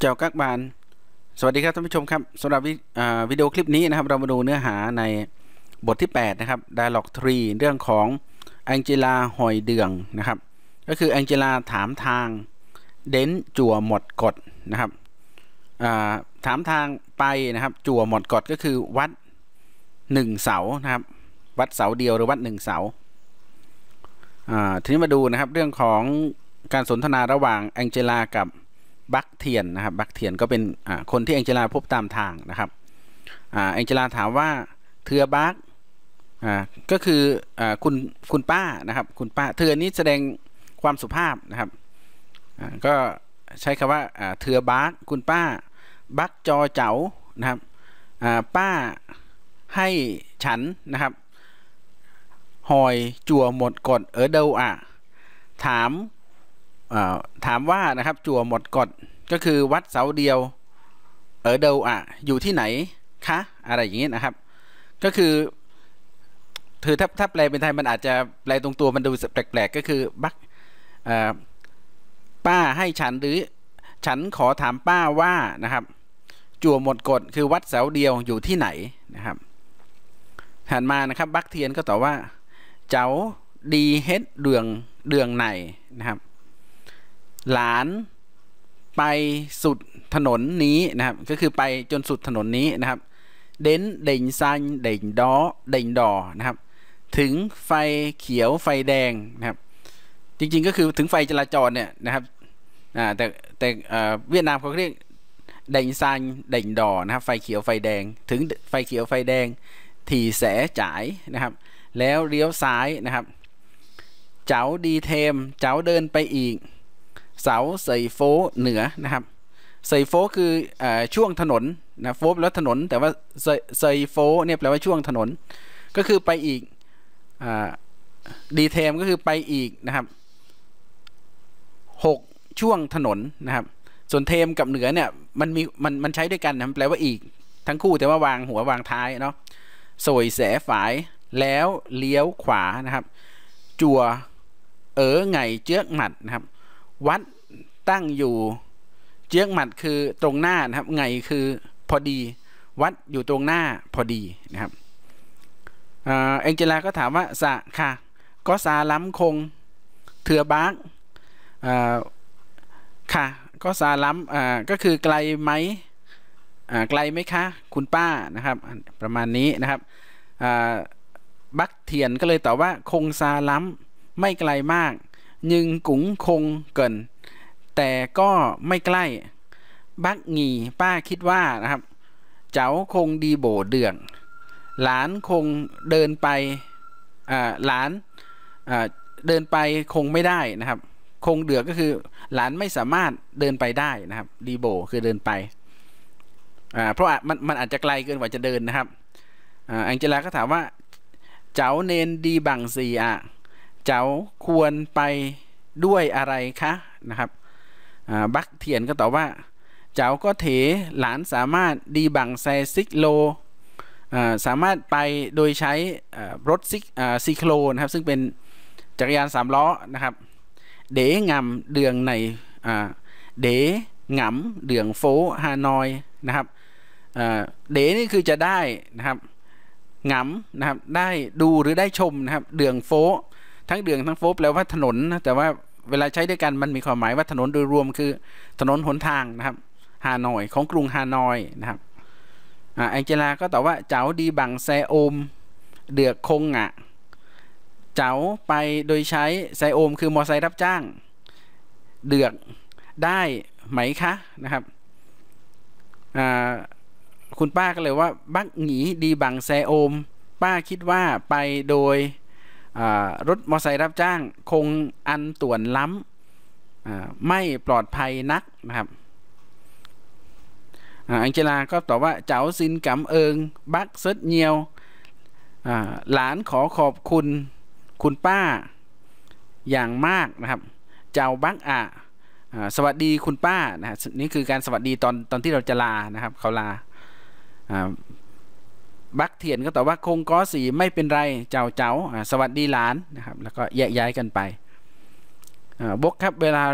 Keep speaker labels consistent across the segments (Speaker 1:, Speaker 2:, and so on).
Speaker 1: เจ้ากักบานสวัสดีครับท่านผู้ชมครับสำหรับวิดีโอคลิปนี้นะครับ เรามาดูเนื้อหาในบทที่8นะครับ Dialog 3เรื่องของแองเจลาหอยเดืองนะครับก็คือแองเจลาถามทาง เดนจั่วหมดกดนะครับถามทางไปนะครับ จั่วหมดกดก็คือ วัด 1 เสานะครับวัดเสาเดียวหรือวัด 1 เสาทีนี้มาดูนะครับเรื่องของการสนทนาระหว่างแองเจลากับบักเทียนนะครับบักเทียนก็เป็นคนที่เองเจลาพบตามทางนะครับเองเจลาถามว่าเธือบักก็คืออคุณคุณป้านะครับคุณป้าเธือนี้แสดงความสุภาพนะครับก็ใช้คำว่าเธือบัก คุณป้า บักจอเจ๋านะครับป้าให้ฉันนะครับหอยจั่วหมดกดเออเดาอ่ะถามถามว่านะครับ จั่วหมดกฎก็คือวัดเสาเดียว เออเดวอ่ะอยู่ที่ไหนคะ อะไรอย่างเงี้ยนะครับ ก็คือถือถ้าถ้าแปลเป็นไทยมันอาจจะแปลตรงตัวมันดูแปลกๆก็คือบักป้าให้ฉันหรือ ฉันขอถามป้าว่านะครับ จั่วหมดกฎคือวัดเสาเดียวอยู่ที่ไหนนะครับถัดมานะครับบักเทียนก็ตอบว่าเจ้าดีเฮ็ดเดืองเดืองไหนนะครับหลาน ไป สุดถนนนี้ นะครับ ก็คือไปจนสุดถนนนี้นะครับ เด้นเด่งซันเด่งดอเด่งดอ นะครับ ถึงไฟเขียวไฟแดงนะครับ จริงๆก็คือถึงไฟจราจรเนี่ยนะครับ อ่าแต่แต่เวียดนามเขาเรียกเด่งซันเด่งดอ นะครับ ไฟเขียวไฟแดง ถึงไฟเขียวไฟแดงถี่แสจ่ายนะครับ แล้วเลี้ยวซ้ายนะครับ เจ้าดีเทมเจ้าเดินไปอีกเสาเสยโฟเหนือนะครับเซยโฟคืออช่วงถนนนะโฟแล้วถนน แต่ว่าเซยโฟเนี่ยแปลว่าช่วงถนนก็คือไปอีกดีเทมก็คือไปอีกนะครับ6ช่วงถนนนะครับส่วนเทมกับเหนือเนี่ยมันมีมันมันใช้ด้วยกันนะแปลว่าอีกทั้งคู่แต่ว่าวางหัววางท้ายเนาะสวยแสฝายแล้วเลี้ยวขวานะครับจัวเอ๋อไงเจือกหมัดนะครับวัดตั้งอยู่เจียงหมัดคือตรงหน้านะครับไงคือพอดีวัดอยู่ตรงหน้าพอดีนะครับเอ็งเจลาก็ถามว่า สะค่ะก็สาล้ำคงเถือบากค่ะก็สาล้าก็คือไกลไหมไกลไหมคะคุณป้านะครับ ประมาณนี้นะครับบักเทียนก็เลยตอบว่าคงซาล้ำไม่ไกลมาก ยึงกุ๋งคงเกินแต่ก็ไม่ใกล้บักงีป้าคิดว่านะครับ เจ้าคงดีโบเดืองหลานคงเดินไปหลานเดินไปคงไม่ได้นะครับ คงเดือก็คือ หลานไม่สามารถเดินไปได้นะครับดีโบ คือเดินไป เพราะมันมันอาจจะไกลเกินกว่าจะเดินนะครับอังเจลาก็ถามว่า เจ้าเนนดีบังสีอ่ะเจ้าควรไปด้วยอะไรคะนะครับบักเทียนก็ตอบว่า เจ้าก็เถหลานสามารถดีบังไซซิกโล สามารถไปโดยใช้รถซิกซีโครนะครับ ซึ่งเป็นจักรยานสามล้อนะครับเด๋งาเดืองในเด๋งาเดืองโฟฮานอยนะครับเด๋นี่คือจะได้นะครับงานะครับได้ดูหรือได้ชมนะครับเดืองโฟทั้งเดืองทั้งโฟแปลว่าถนนนะแต่ว่าเวลาใช้ด้วยกันมันมีความหมายว่าถนนโดยรวมคือ ถนน หนทางนะครับฮานอยของกรุงฮานอยนะครับอองเจลาก็ตอบว่า เจ้าดีบังแซโอมเดือกคงอะเจ้าไปโดยใช้ไซโอมคือมอไซค์รับจ้าง เดือกได้ไหมคะนะครับคุณป้าก็เลยว่าบักหนีดีบังแซโอม ป้าคิดว่าไปโดยรถมอเตอร์ไซค์รับจ้างคงอันต่วนล้ำไม่ปลอดภัยนักนะครับอังเจลาก็ตอบว่าเจ้าซินกำเอิงบักเซดเนียว หลานขอขอบคุณคุณป้าอย่างมากนะครับ เจ้าบักอะสวัสดีคุณป้านะะนี่คือการสวัสดีตอนตอนที่เราจะลานะครับเขาลาบักเถียนก็ตอบว่าคงก้อสีไม่เป็นไรเจ้าเจ้าสวัสดีหลานนะครับ แล้วก็แยกย้ายกันไปวกครับเวลา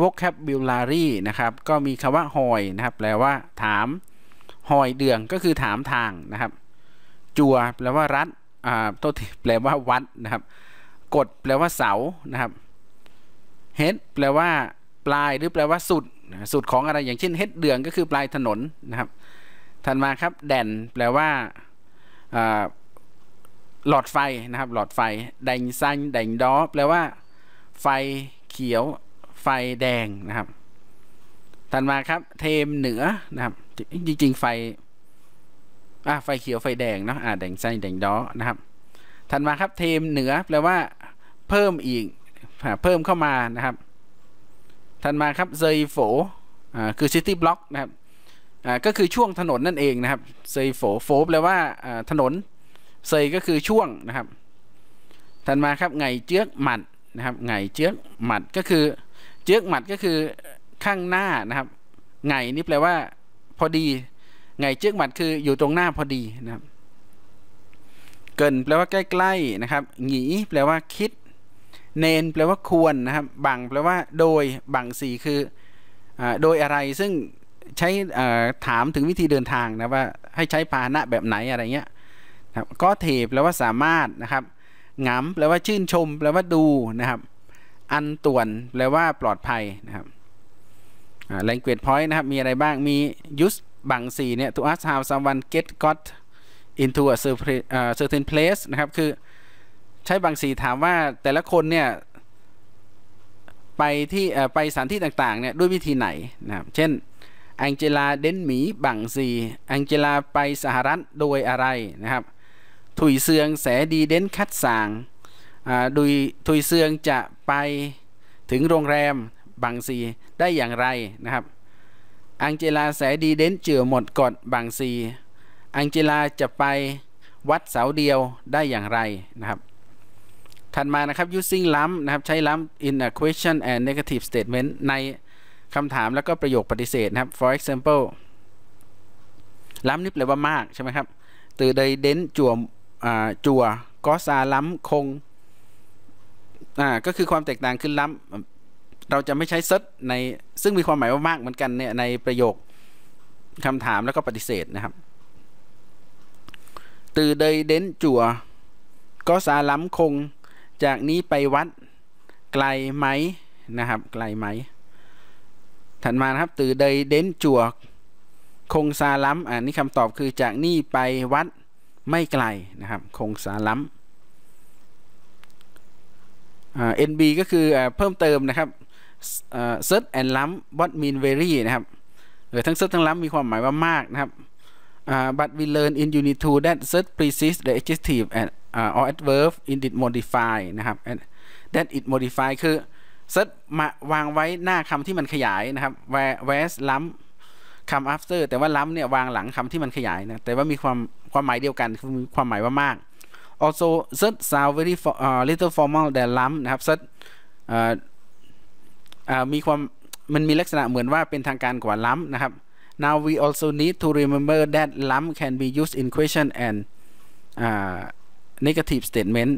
Speaker 1: วกครับบิลลารีนะครับ ก็มีคำว่าหอยนะครับแปลว่าถาม หอยเดืองก็คือถามทางนะครับ จัว แปลว่า รัฐอ่าโทษแปลว่าวัดนะครับ กดแปลว่าเสานะครับเฮดแปลว่า ปลายหรือแปลว่าสุด สุดของอะไรอย่างเช่นเฮดเดืองก็คือปลายถนนนะครับ ถัดมาครับแด่นแปลว่าหลอดไฟนะครับ หลอดไฟแดงซันแดงดอ แปลว่า ไฟเขียว ไฟแดงนะครับ ถัดมาครับเทมเหนือนะครับ จริง ๆ ไฟอ่ะไฟเขียวไฟแดงเนาะอ่าแดงไส้แดงดอนะครับ ถัดมาครับเทมเหนือแปลว่าเพิ่มอีกเพิ่มเข้ามานะครับถัดมาครับเซยโฟอ่าคือซิตี้บล็อกนะครับก็คือช่วงถนนนั่นเองนะครับเซยโฟโฟบแปลว่าถนนเซยก็คือช่วงนะครับทันมาครับ ไงเจือกหมัดนะครับ ไงเจือกหมัดก็คือ เจือกหมัดก็คือข้างหน้านะครับ ไงนี่แปลว่า พอดี ไงเจือกหมัดคืออยู่ตรงหน้าพอดีนะครับ เกินแปลว่าใกล้ๆนะครับหงีแปลว่าคิด เนนแปลว่าควรนะครับบังแปลว่า โดยบังสีคือโดยอะไรซึ่งใช้ถามถึงวิธีเดินทางนะว่าให้ใช้พาหนะแบบไหนอะไรเงี้ยครับ ก็เทปแล้วว่าสามารถนะครับงำแปลว่าชื่นชมแปลว่าดูนะครับ อันต่วนแปลว่าปลอดภัยนะครับแลงเกดพอยต์นะครับ มีอะไรบ้างมียุสบังสีเนี่ย to ask how someone get got into a certain place นะครับ คือใช้บังสีถามว่าแต่ละคนเนี่ย ไปที่ไปสถานที่ต่างๆเนี่ยด้วยวิธีไหนนะครับ เช่นแองเจลาเดนหมีบังซีแองเจลา ไปสหรัฐโดยอะไรนะครับถุยเสืองแสดีเดนคัดสางดดยถุยเสืองจะไปถึงโรงแรมบังซี ได้อย่างไรนะครับแองเจลาแสดีเดนเจือหมดกอดบังซีแองเจลาจะไปวัดเสาเดียวได้อย่างไรนะครับถัดมานะครับ using lump นะครับใช้ lump in a question and negative statement ในคำถามแล้วก็ประโยคปฏิเสธนะครับ for example ล้ำนิบเลยว่ามากใช่ไหมครับ ตือใดเด้นจัวจัวก็ซาล้ำคง ก็คือความแตกต่างขึ้นล้ำเราจะไม่ใช้ซตในซึ่งมีความหมายว่ามากเหมือนกันเนี่ยในประโยคคำถามแล้วก็ปฏิเสธนะครับ ตือใดเด้นจัวก็ซาล้ำคง จากนี้ไปวัดไกลไหมนะครับ ไกลไหมถัดมานะครับตือเดยเด้นจัวคงซาล้ำอันนี้คำตอบคือจากนี่ไปวัดไม่ไกลนะครับคงซาล้ำเอ็นบีก็คืออเพิ่มเติมนะครับเซิร์ชแอนล้ำวัดมีนเวรี่นะครับหรือทั้งเซิร์ชทั้งล้ำมีความหมายว่ามากนะครับ but we learn in unit 2 that search precises the adjective and or adverb in it modify นะครับ that it modify คือเซตมาวางไว้หน้าคำที่มันขยายนะครับ whereas ล้ำคำ after แต่ว่าล้ำเนี่ยวางหลังคำที่มันขยายนะแต่ว่ามีความ ความหมายเดียวกันคือความหมายว่ามาก also set sound very for, uh, little formal than ล้ำนะครับ set มีความ มันมีลักษณะเหมือนว่าเป็นทางการกว่าล้ำนะครับ now we also need to remember that ล้ำ can be used in question and uh, negative statement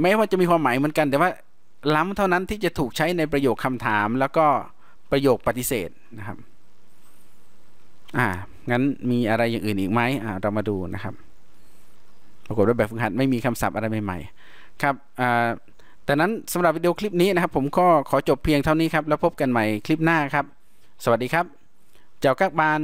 Speaker 1: ไม่ว่าจะมีความหมายเหมือนกันแต่ว่าล้ำเท่านั้นที่จะถูกใช้ในประโยคคำถามแล้วก็ประโยคปฏิเสธนะครับอ่างั้นมีอะไรอย่างอื่นอีกไหมอ่าเรามาดูนะครับ ปรากฏว่าแบบฝึกหัดไม่มีคำศัพท์อะไรใหม่ๆครับอ่าแต่นั้นสำหรับวิดีโอคลิปนี้นะครับผมก็ขอจบเพียงเท่านี้ครับ แล้วพบกันใหม่คลิปหน้าครับ สวัสดีครับ เจ้ากักบาน